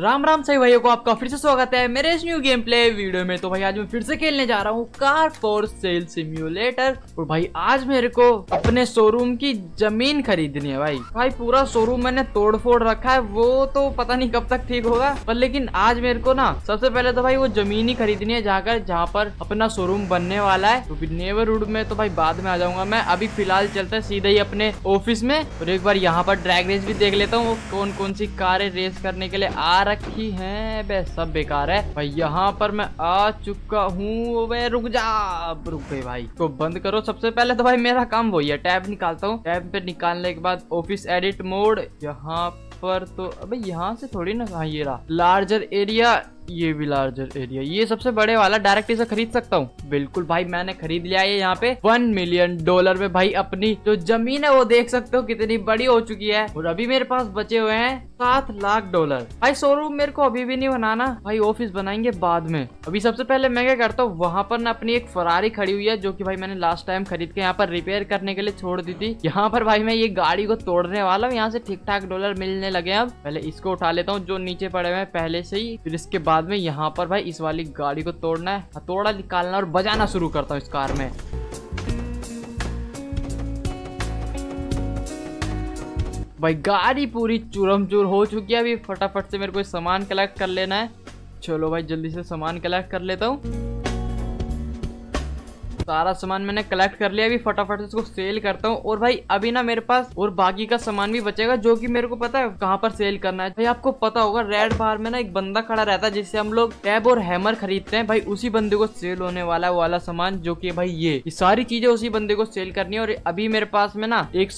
राम राम सही भाइयों को आपका फिर से स्वागत है मेरे इस न्यू गेम प्ले वीडियो में तो भाई आज मैं फिर से खेलने जा रहा हूँ कार फोर सेल सिम्युलेटर और भाई आज मेरे को अपने शोरूम की जमीन खरीदनी है भाई भाई पूरा शोरूम मैंने तोड़ फोड़ रखा है वो तो पता नहीं कब तक ठीक होगा पर लेकिन आज मेरे को ना सबसे पहले तो भाई वो जमीन ही खरीदनी है जाकर जहाँ पर अपना शोरूम बनने वाला है तो रूड में तो भाई बाद में आ जाऊंगा मैं अभी फिलहाल चलता है सीधे ही अपने ऑफिस में और एक बार यहाँ पर ड्रैग रेस भी देख लेता हूँ कौन कौन सी कार रेस करने के लिए आ रखी है बे सब बेकार है भाई यहाँ पर मैं आ चुका हूँ वे रुक जा रुक गए भाई को बंद करो सबसे पहले तो भाई मेरा काम वही है टैब निकालता हूँ टैब पे निकालने के बाद ऑफिस एडिट मोड यहाँ पर तो अबे यहाँ से थोड़ी ना ये रहा लार्जर एरिया ये भी लार्जर एरिया ये सबसे बड़े वाला डायरेक्ट इसे खरीद सकता हूँ बिल्कुल भाई मैंने खरीद लिया है यहाँ पे वन मिलियन डॉलर में भाई अपनी जो जमीन है वो देख सकते हो कितनी बड़ी हो चुकी है और अभी मेरे पास बचे हुए हैं सात लाख डॉलर भाई शोरूम मेरे को अभी भी नहीं बनाना भाई ऑफिस बनाएंगे बाद में अभी सबसे पहले मैं क्या करता हूँ वहाँ पर ना अपनी एक फरारी खड़ी हुई है जो की भाई मैंने लास्ट टाइम खरीद के यहाँ पर रिपेयर करने के लिए छोड़ दी थी यहाँ पर भाई मैं ये गाड़ी को तोड़ने वाला हूँ यहाँ से ठीक ठाक डॉलर मिलने लगे अब पहले इसको उठा लेता हूँ जो नीचे पड़े हुए पहले से ही फिर इसके बाद बाद में यहाँ पर भाई इस वाली गाड़ी को तोड़ना है हथौड़ा निकालना और बजाना शुरू करता हूँ इस कार में भाई गाड़ी पूरी चूरम चूर हो चुकी है अभी फटाफट से मेरे को सामान कलेक्ट कर लेना है चलो भाई जल्दी से सामान कलेक्ट कर लेता हूँ सारा सामान मैंने कलेक्ट कर लिया अभी फटाफट से इसको सेल करता हूँ और भाई अभी ना मेरे पास और बाकी का सामान भी बचेगा जो कि मेरे को पता है कहाँ पर सेल करना है भाई आपको पता होगा रेड बार में ना एक बंदा खड़ा रहता है जिससे हम लोग टैब और हैमर खरीदते हैं भाई उसी बंदे को सेल होने वाला है वाला सामान जो की भाई ये, ये सारी चीजें उसी बंदे को सेल करनी है और अभी मेरे पास में ना एक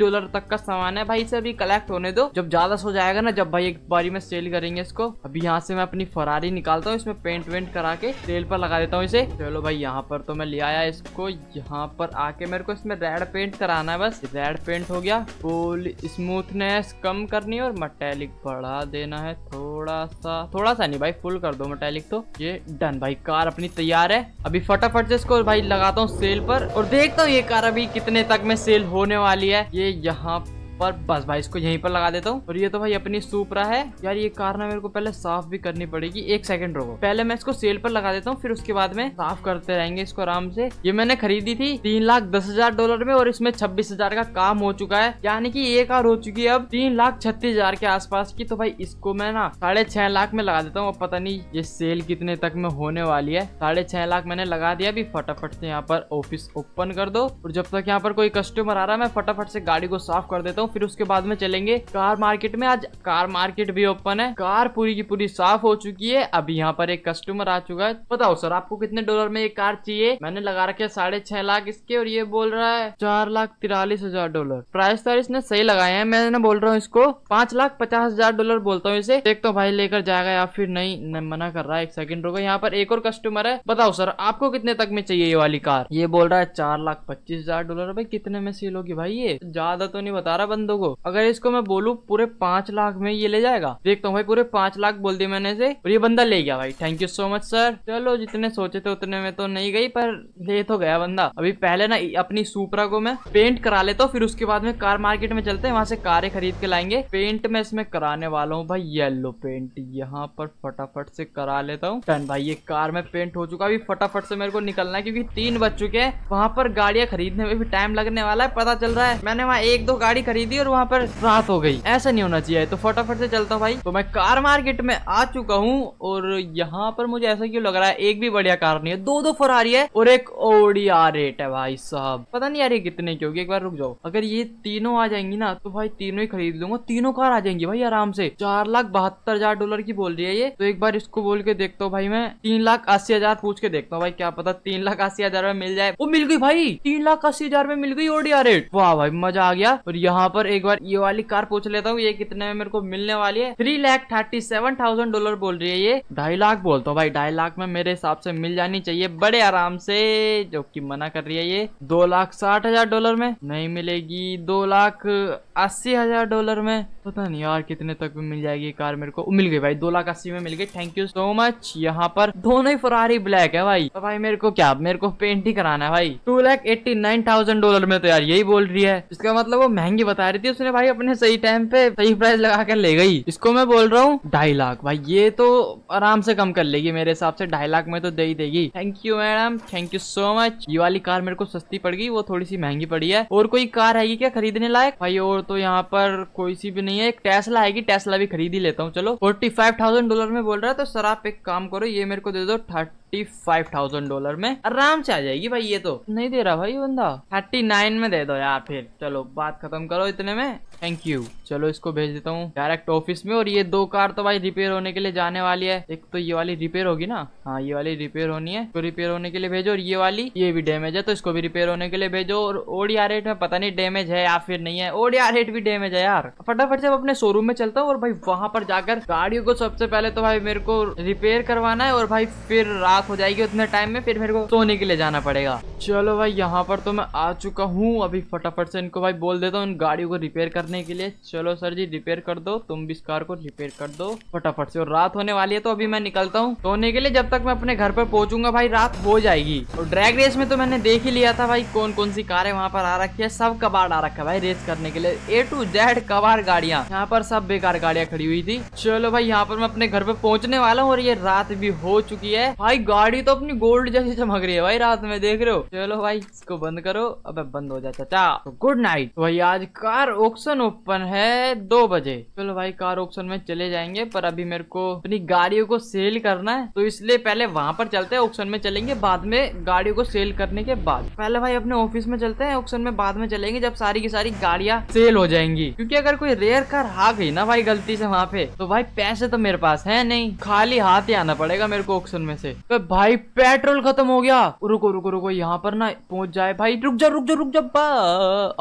डॉलर तक का सामान है भाई इसे अभी कलेक्ट होने दो जब ज्यादा सो जाएगा ना जब भाई एक बारी में सेल करेंगे इसको अभी यहाँ से मैं अपनी फरारी निकालता हूँ इसमें पेंट वेंट करा के सेल पर लगा देता हूँ इसे चलो भाई यहाँ पर तो मैं ले आया इसको यहाँ पर आके मेरे को इसमें रेड पेंट कराना है बस रेड पेंट हो गया फुल स्मूथनेस कम करनी और मटैलिक बढ़ा देना है थोड़ा सा थोड़ा सा नहीं भाई फुल कर दो मटैलिक तो ये डन भाई कार अपनी तैयार है अभी फटाफट से इसको भाई लगाता हूँ सेल पर और देखता हूँ ये कार अभी कितने तक में सेल होने वाली है ये यहाँ और बस भाई इसको यहीं पर लगा देता हूँ और ये तो भाई अपनी सुपरा है यार ये कार ना मेरे को पहले साफ भी करनी पड़ेगी एक सेकंड रोको पहले मैं इसको सेल पर लगा देता हूँ फिर उसके बाद में साफ करते रहेंगे इसको आराम से ये मैंने खरीदी थी तीन लाख दस हजार डॉलर में और इसमें छब्बीस हजार का काम हो चुका है यानी कि ये कार हो चुकी है अब तीन लाख छत्तीस हजार के आसपास की तो भाई इसको मैं ना साढ़े छह लाख में लगा देता हूँ पता नहीं ये सेल कितने तक में होने वाली है साढ़े छह लाख मैंने लगा दिया अभी फटाफट से यहाँ पर ऑफिस ओपन कर दो और जब तक यहाँ पर कोई कस्टमर आ रहा है मैं फटाफट से गाड़ी को साफ कर देता हूँ हूँ फिर उसके बाद में चलेंगे कार मार्केट में आज कार मार्केट भी ओपन है कार पूरी की पूरी साफ हो चुकी है अभी यहाँ पर एक कस्टमर आ चुका है बताओ सर आपको कितने डॉलर में ये कार चाहिए मैंने लगा रखे साढ़े छह लाख इसके और ये बोल रहा है चार लाख तिरालीस हजार डॉलर प्राइस तो इसने सही लगाया है मैं बोल रहा हूँ इसको पांच लाख पचास हजार डॉलर बोलता हूँ इसे एक तो भाई लेकर जाएगा या फिर नहीं मना कर रहा है एक सेकंड रुको यहाँ पर एक और कस्टमर है बताओ सर आपको कितने तक में चाहिए ये वाली कार ये बोल रहा है चार लाख पच्चीस हजार डॉलर भाई कितने में सेल होगी भाई ये ज्यादा तो नहीं बता रहा बंदों को अगर इसको मैं बोलूँ पूरे पांच लाख में ये ले जाएगा देखता हूँ भाई पूरे पांच लाख बोल दिए मैंने से और ये बंदा ले गया भाई thank you so much sir चलो जितने सोचे थे उतने में तो नहीं गई पर ले तो गया बंदा अभी पहले ना अपनी सुपरा को मैं पेंट करा लेता हूँ फिर उसके बाद में कार मार्केट में चलते हैं वहां से कारें खरीद के लाएंगे पेंट मैं इसमें कराने वाला हूँ भाई येलो पेंट यहाँ पर फटाफट से करा लेता हूँ टन भाई ये कार में पेंट हो चुका अभी फटाफट से मेरे को निकलना है क्योंकि तीन बज चुके हैं वहां पर गाड़ियां खरीदने में भी टाइम लगने वाला है पता चल रहा है मैंने वहाँ एक दो गाड़ी खरीद नहीं दी और वहाँ पर रात हो गई ऐसा नहीं होना चाहिए तो फटाफट से चलता हूँ भाई तो मैं कार मार्केट में आ चुका हूँ और यहाँ पर मुझे ऐसा क्यों लग रहा है एक भी बढ़िया कार नहीं है दो दो फरारी है और एक ओडी आर है भाई साहब पता नहीं आ रही कितने की होगी एक बार रुक जाओ अगर ये तीनों आ जाएंगी ना तो भाई तीनों ही खरीद लूंगा तीनों कार आ जाएंगी भाई आराम से चार लाख बहत्तर हजार डॉलर की बोल रही है ये तो एक बार इसको बोल के देखता हूँ भाई मैं तीन लाख अस्सी हजार पूछ के देखता हूँ भाई क्या पता तीन लाख अस्सी हजार में मिल जाए वो मिल गई भाई तीन लाख अस्सी हजार में मिल गई ओडी आर एट वाह भाई मजा आ गया और यहाँ पर एक बार ये वाली कार पूछ लेता हूँ ये कितने में मेरे को मिलने वाली है three lakh thirty seven thousand dollar बोल रही है ये ढाई लाख बोलता हूँ भाई ढाई लाख में मेरे हिसाब से मिल जानी चाहिए बड़े आराम से जो की मना कर रही है ये दो लाख साठ हजार डॉलर में नहीं मिलेगी दो लाख अस्सी हज़ार डॉलर में पता नहीं यार कितने तक में मिल जाएगी कार मेरे को मिल गई भाई दो लाख अस्सी में मिल गई थैंक यू सो मच यहाँ पर दोनों ही फरारी ब्लैक है भाई तो भाई मेरे को क्या मेरे को पेंट ही कराना है भाई two lakh eighty nine thousand dollar में तो यार यही बोल रही है इसका मतलब वो महंगी बता रही थी उसने भाई अपने सही टाइम पे सही प्राइस लगा कर ले गई इसको मैं बोल रहा हूँ ढाई लाख भाई ये तो आराम से कम कर लेगी मेरे हिसाब से ढाई लाख में तो दे ही देगी thank you madam thank you so much ये वाली कार मेरे को सस्ती पड़ गई वो थोड़ी सी महंगी पड़ी है और कोई कार है क्या खरीदने लायक भाई और तो यहाँ पर कोई सी भी नहीं है एक टेस्ला है कि टेस्ला भी खरीद ही लेता हूँ चलो फोर्टी फाइव थाउजेंड डॉलर में बोल रहा है तो सर आप एक काम करो ये मेरे को दे दो थर्ट फाइव थाउजेंड डॉलर में आराम से आ जाएगी भाई ये तो नहीं दे रहा भाई बंदा थर्टी नाइन में दे दो यार फिर चलो बात खत्म करो इतने में थैंक यू चलो इसको भेज देता हूँ डायरेक्ट ऑफिस में और ये दो कार तो भाई रिपेयर होने के लिए जाने वाली है एक तो ये वाली रिपेयर होगी ना हाँ ये वाली रिपेयर होनी है तो रिपेयर होने के लिए भेजो और ये वाली ये भी डैमेज है तो इसको भी रिपेयर होने के लिए भेजो और ओडिया रेट में पता नहीं डैमेज है या फिर नहीं है ओडिया रेट भी डैमेज है यार फटाफट से अपने शोरूम में चलता हूँ और भाई वहां पर जाकर गाड़ियों को सबसे पहले तो भाई मेरे को रिपेयर करवाना है और भाई फिर राख हो जाएगी उतने टाइम में फिर मेरे को सोने के लिए जाना पड़ेगा चलो भाई यहाँ पर तो मैं आ चुका हूँ अभी फटाफट से इनको भाई बोल देता हूँ इन गाड़ियों को रिपेयर करने के लिए चलो सर जी रिपेयर कर दो तुम भी इस कार को रिपेयर कर दो फटाफट से और रात होने वाली है तो अभी मैं निकलता हूँ सोने के लिए जब तक मैं अपने घर पर पहुंचूंगा भाई रात हो जाएगी और ड्रैग रेस में तो मैंने देख ही लिया था भाई कौन कौन सी कारें वहाँ पर आ रखी है सब कबाड़ आ रखा है भाई रेस करने के लिए ए टू जेड कबाड़ गाड़िया यहाँ पर सब बेकार गाड़ियाँ खड़ी हुई थी चलो भाई यहाँ पर मैं अपने घर पर पहुंचने वाला हूँ और ये रात भी हो चुकी है भाई गाड़ी तो अपनी गोल्ड जैसी चमक रही है भाई रात में देख रहे हो चलो भाई इसको बंद करो अब बंद हो जाता चा तो गुड नाइट तो भाई आज कार ऑक्शन ओपन है दो बजे चलो भाई कार ऑक्शन में चले जाएंगे पर अभी मेरे को अपनी गाड़ियों को सेल करना है तो इसलिए पहले वहां पर चलते है ऑक्शन में चलेंगे बाद में गाड़ियों को सेल करने के बाद पहले भाई अपने ऑफिस में चलते हैं ऑक्शन में बाद में चलेंगे जब सारी की सारी गाड़िया सेल हो जाएंगी क्योंकि अगर कोई रेयर कार आ गई ना भाई गलती से वहाँ पे तो भाई पैसे तो मेरे पास है नहीं खाली हाथ ही आना पड़ेगा मेरे को ऑक्शन में से तो तो भाई पेट्रोल खत्म हो गया रुको रुको रुको यहाँ पर ना पहुंच जाए भाई रुक जा रुक जा रुक जा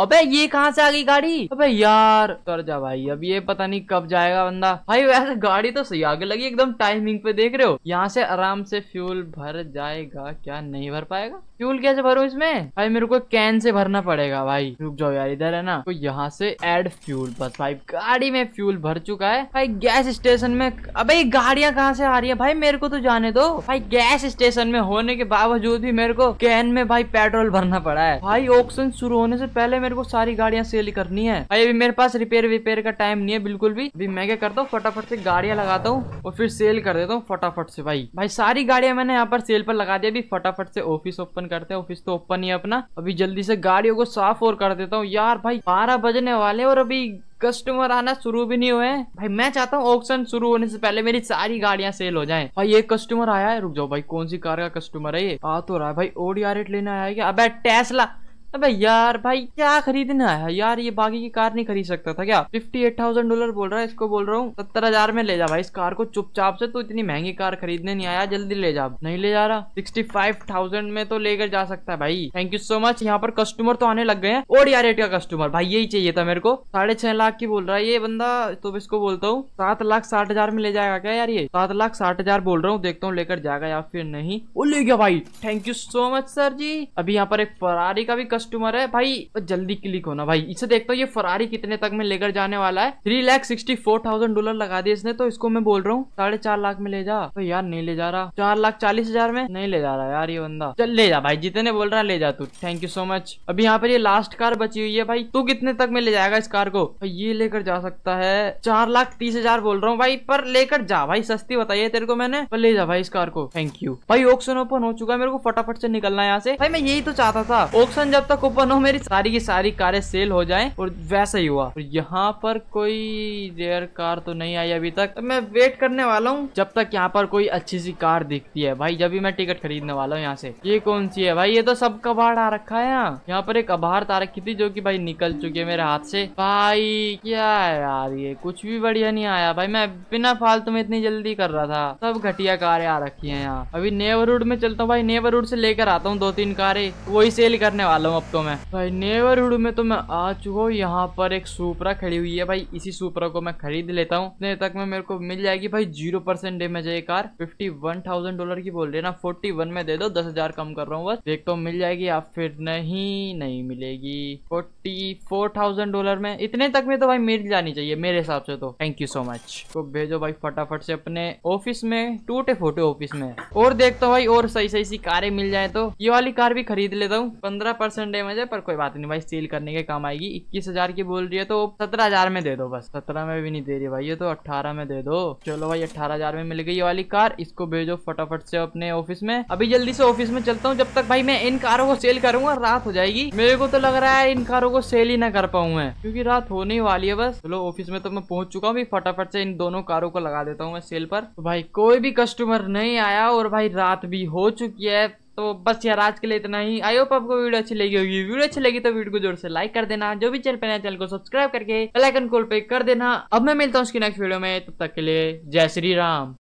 अबे ये कहाँ से आ गई गाड़ी अबे यार कर जा भाई अब ये पता नहीं कब जाएगा बंदा भाई वैसे गाड़ी तो सही आगे लगी एकदम टाइमिंग पे देख रहे हो यहाँ से आराम से फ्यूल भर जाएगा क्या नहीं भर पाएगा फ्यूल कैसे भरो इसमें भाई मेरे को कैन से भरना पड़ेगा भाई रुक जाओ यार इधर है ना तो यहाँ से एड फ्यूल बस भाई गाड़ी में फ्यूल भर चुका है भाई गैस स्टेशन में अब गाड़ियां कहाँ से आ रही है भाई मेरे को तो जाने दो भाई गैस गैस स्टेशन में होने के बावजूद भी मेरे को कैन में भाई पेट्रोल भरना पड़ा है भाई ऑक्शन शुरू होने से पहले मेरे को सारी गाड़िया सेल करनी है भाई अभी मेरे पास रिपेयर विपेयर का टाइम नहीं है बिल्कुल भी अभी मैं क्या करता हूँ फटाफट से गाड़िया लगाता हूँ और फिर सेल कर देता हूँ फटाफट से भाई भाई सारी गाड़िया मैंने यहाँ पर सेल पर लगा दिया अभी फटाफट से ऑफिस ओपन करते हैं ऑफिस तो ओपन ही अपना अभी जल्दी से गाड़ियों को साफ और कर देता हूँ यार भाई बारह बजने वाले और अभी कस्टमर आना शुरू भी नहीं हुए हैं भाई मैं चाहता हूँ ऑक्शन शुरू होने से पहले मेरी सारी गाड़ियाँ सेल हो जाएं भाई ये कस्टमर आया है रुक जाओ भाई कौन सी कार का कस्टमर है ये आ तो रहा है भाई ओडिया रेट लेने आया है क्या अब टेस्ला अबे यार भाई क्या खरीदना है यार ये बाकी की कार नहीं खरीद सकता था क्या फिफ्टी एट थाउजेंड डॉलर बोल रहा है इसको बोल रहा हूँ सत्तर हजार में ले जा भाई इस कार को चुपचाप से तो इतनी महंगी कार खरीदने नहीं आया जल्दी ले जा नहीं ले जा रहा सिक्सटी फाइव थाउजेंड में तो लेकर जा सकता है भाई थैंक यू सो मच यहाँ पर कस्टमर तो आने लग गए हैं और यार का कस्टमर भाई यही चाहिए था मेरे को साढ़े छह लाख की बोल रहा है ये बंदा तो इसको बोलता हूँ सात लाख साठ हजार में ले जाएगा क्या यार ये सात लाख साठ हजार बोल रहा हूँ देखता हूँ लेकर जाएगा या फिर नहीं वो ले गया भाई thank you so much sir ji अभी यहाँ पर एक फरारी का भी कस्टमर कस्टमर है भाई जल्दी क्लिक होना भाई इसे देखता हूँ ये फरारी कितने तक में लेकर जाने वाला है three lakh sixty four thousand dollar लगा दिए इसने तो इसको मैं बोल रहा हूँ साढ़े चार लाख में ले जा तो यार नहीं ले जा रहा चार लाख चालीस हजार में नहीं ले जा रहा यार ये बंदा चल ले जा भाई जितने बोल रहा है ले जा तू थैंक यू सो मच अभी यहाँ पर ये लास्ट कार बची हुई है भाई तू कितने तक में ले जाएगा इस कार को ये लेकर जा सकता है चार लाख तीस हजार बोल रहा हूँ भाई पर लेकर जा भाई सस्ती बताइए तेरे को मैंने पर ले जा भाई इस कार को थैंक यू भाई ऑप्शन ओपन हो चुका है मेरे को फटाफट से निकलना है यहाँ से भाई मैं यही तो चाहता था ऑप्शन जब जब तक ओपन हो मेरी सारी की सारी कारें सेल हो जाए और वैसा ही हुआ और यहाँ पर कोई रेयर कार तो नहीं आई अभी तक मैं वेट करने वाला हूँ जब तक यहाँ पर कोई अच्छी सी कार दिखती है भाई जब भी मैं टिकट खरीदने वाला हूँ यहाँ से ये कौन सी है भाई ये तो सब कबाड़ आ रखा है यहाँ यहाँ पर एक अभार आ रखी थी जो की भाई निकल चुकी है मेरे हाथ से भाई क्या है यार ये कुछ भी बढ़िया नहीं आया भाई मैं बिना फालतू में इतनी जल्दी कर रहा था सब घटिया कारें आ रखी है यहाँ अभी रोड में चलता हूँ भाई रोड से लेकर आता हूँ दो तीन कारें वही सेल करने वाला हूँ हूँ अब तो मैं भाई नेवरहुड में तो मैं आ चुका हूँ यहाँ पर एक सुपरा खड़ी हुई है भाई इसी सुपरा को मैं खरीद लेता हूँ इतने तक में मेरे को मिल जाएगी भाई जीरो परसेंट डेमेज है ये car fifty one thousand dollar की बोल रही है ना फोर्टी वन में दे दो दस हजार कम कर रहा हूँ बस देखता तो हूँ मिल जाएगी या फिर नहीं नहीं मिलेगी फोर्टी फोर थाउजेंड डॉलर में इतने तक में तो भाई मिल जानी चाहिए मेरे हिसाब से तो थैंक यू सो मच तो भेजो भाई फटाफट से अपने ऑफिस में टूटे फोटे ऑफिस में और देखता हूँ भाई और सही सही सी कारें मिल जाए तो ये वाली कार भी खरीद लेता हूँ पंद्रह थाउजेंड डेमेज है पर कोई बात नहीं भाई सील करने के काम आएगी इक्कीस हजार की बोल रही है तो सत्रह हजार में दे दो बस सत्रह में भी नहीं दे रही भाई ये तो अट्ठारह में दे दो चलो भाई अट्ठारह हजार में मिल गई वाली कार इसको भेजो फटाफट से अपने ऑफिस में अभी जल्दी से ऑफिस में चलता हूँ जब तक भाई मैं इन कारों को सेल करूंगा रात हो जाएगी मेरे को तो लग रहा है इन कारों को सेल ही ना कर पाऊँ मैं क्योंकि रात होने वाली है बस चलो ऑफिस में तो मैं पहुंच चुका हूँ फटाफट से इन दोनों कारों को लगा देता हूँ मैं सेल पर तो भाई कोई भी कस्टमर नहीं आया और भाई रात भी हो चुकी है तो बस यार आज के लिए इतना ही आई होप आपको वीडियो अच्छी लगी होगी वीडियो अच्छी लगी तो वीडियो को जोर से लाइक कर देना जो भी चैनल पे नया चैनल को सब्सक्राइब करके बेल आइकन कॉल पे कर देना अब मैं मिलता हूँ उसकी नेक्स्ट वीडियो में तब तक के लिए जय श्री राम